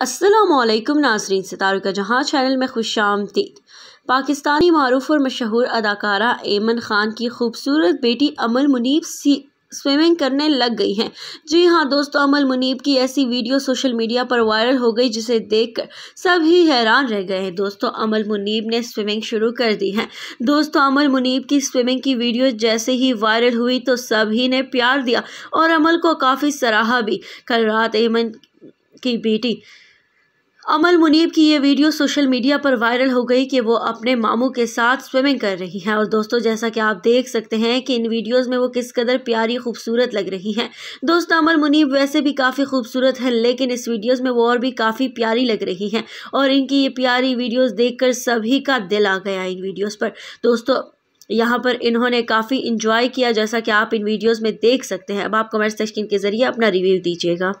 असलम नाजरीन सितारों का जहां चैनल में खुश आमदीद पाकिस्तानी मरूफ और मशहूर अदाकारा एमन ख़ान की खूबसूरत बेटी अमल मुनीब सी स्विमिंग करने लग गई हैं जी हाँ दोस्तों अमल मुनीब की ऐसी वीडियो सोशल मीडिया पर वायरल हो गई जिसे देखकर सभी हैरान रह गए हैं दोस्तों अमल मुनीब ने स्विमिंग शुरू कर दी है दोस्तों अमल मुनीब की स्विमिंग की वीडियो जैसे ही वायरल हुई तो सभी ने प्यार दिया और अमल को काफ़ी सराहा भी कल रात एमन की बेटी अमल मुनीब की ये वीडियो सोशल मीडिया पर वायरल हो गई कि वो अपने मामू के साथ स्विमिंग कर रही हैं और दोस्तों जैसा कि आप देख सकते हैं कि इन वीडियोस में वो किस कदर प्यारी खूबसूरत लग रही हैं दोस्तों अमल मुनीब वैसे भी काफ़ी खूबसूरत है लेकिन इस वीडियोस में वो और भी काफ़ी प्यारी लग रही हैं और इनकी ये प्यारी वीडियोज़ देख सभी का दिल आ गया इन वीडियोज़ पर दोस्तों यहाँ पर इन्होंने काफ़ी इन्जॉय किया जैसा कि आप इन वीडियोज़ में देख सकते हैं अब आप कमेंट सेक्शन के ज़रिए अपना रिव्यू दीजिएगा